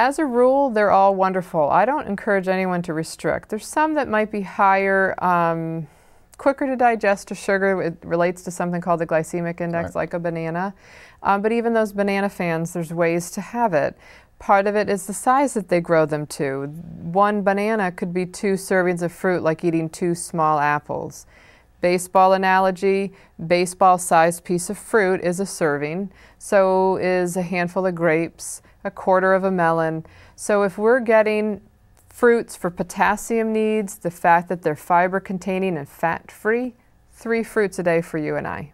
As a rule, they're all wonderful. I don't encourage anyone to restrict. There's some that might be higher, um, quicker to digest a sugar. It relates to something called the glycemic index, right. like a banana. Um, but even those banana fans, there's ways to have it. Part of it is the size that they grow them to. One banana could be two servings of fruit, like eating two small apples baseball analogy, baseball sized piece of fruit is a serving. So is a handful of grapes, a quarter of a melon. So if we're getting fruits for potassium needs, the fact that they're fiber containing and fat free, three fruits a day for you and I.